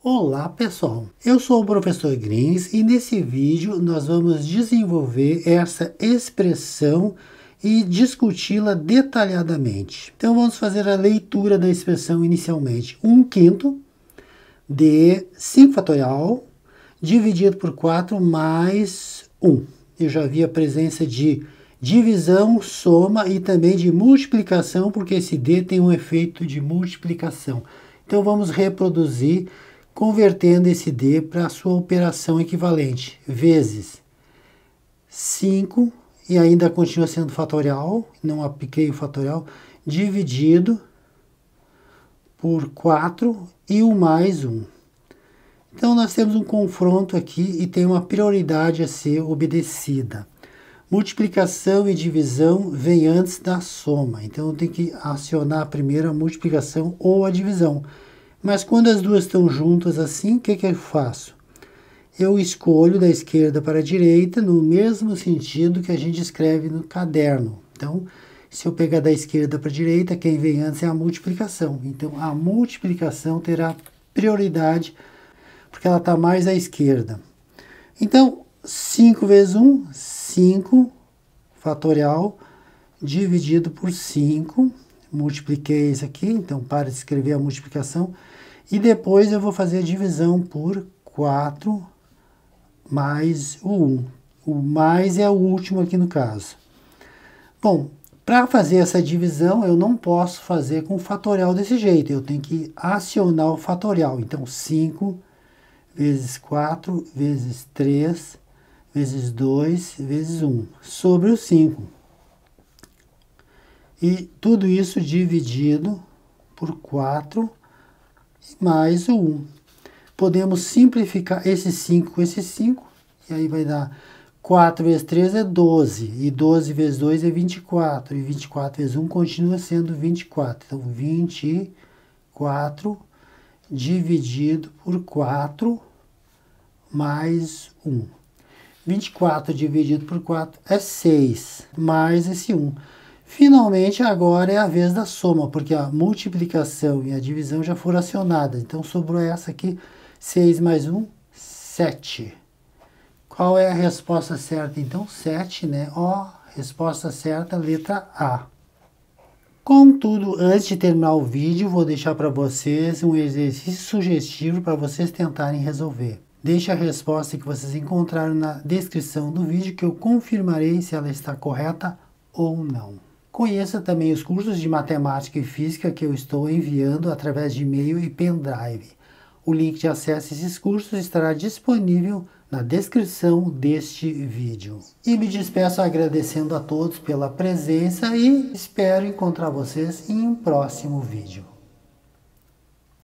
Olá pessoal, eu sou o professor Grins e nesse vídeo nós vamos desenvolver essa expressão e discuti-la detalhadamente. Então vamos fazer a leitura da expressão inicialmente. 1 um quinto de 5 fatorial dividido por 4 mais 1. Um. Eu já vi a presença de divisão, soma e também de multiplicação, porque esse D tem um efeito de multiplicação. Então vamos reproduzir convertendo esse D para a sua operação equivalente, vezes 5, e ainda continua sendo fatorial, não apliquei o fatorial, dividido por 4 e o mais 1. Então, nós temos um confronto aqui e tem uma prioridade a ser obedecida. Multiplicação e divisão vem antes da soma, então eu tenho que acionar primeiro a multiplicação ou a divisão. Mas quando as duas estão juntas assim, o que, que eu faço? Eu escolho da esquerda para a direita no mesmo sentido que a gente escreve no caderno. Então, se eu pegar da esquerda para a direita, quem vem antes é a multiplicação. Então, a multiplicação terá prioridade porque ela está mais à esquerda. Então, 5 vezes 1, 5 fatorial dividido por 5 multipliquei isso aqui, então para de escrever a multiplicação, e depois eu vou fazer a divisão por 4 mais o 1. O mais é o último aqui no caso. Bom, para fazer essa divisão, eu não posso fazer com fatorial desse jeito, eu tenho que acionar o fatorial. Então, 5 vezes 4 vezes 3 vezes 2 vezes 1 sobre o 5. E tudo isso dividido por 4 mais o 1. Podemos simplificar esse 5 com esse 5, e aí vai dar 4 vezes 3 é 12, e 12 vezes 2 é 24, e 24 vezes 1 continua sendo 24. Então, 24 dividido por 4 mais 1. 24 dividido por 4 é 6, mais esse 1. Finalmente, agora é a vez da soma, porque a multiplicação e a divisão já foram acionadas. Então, sobrou essa aqui, 6 mais 1, 7. Qual é a resposta certa? Então, 7, né? Ó, resposta certa, letra A. Contudo, antes de terminar o vídeo, vou deixar para vocês um exercício sugestivo para vocês tentarem resolver. Deixe a resposta que vocês encontraram na descrição do vídeo que eu confirmarei se ela está correta ou não. Conheça também os cursos de matemática e física que eu estou enviando através de e-mail e pendrive. O link de acesso a esses cursos estará disponível na descrição deste vídeo. E me despeço agradecendo a todos pela presença e espero encontrar vocês em um próximo vídeo.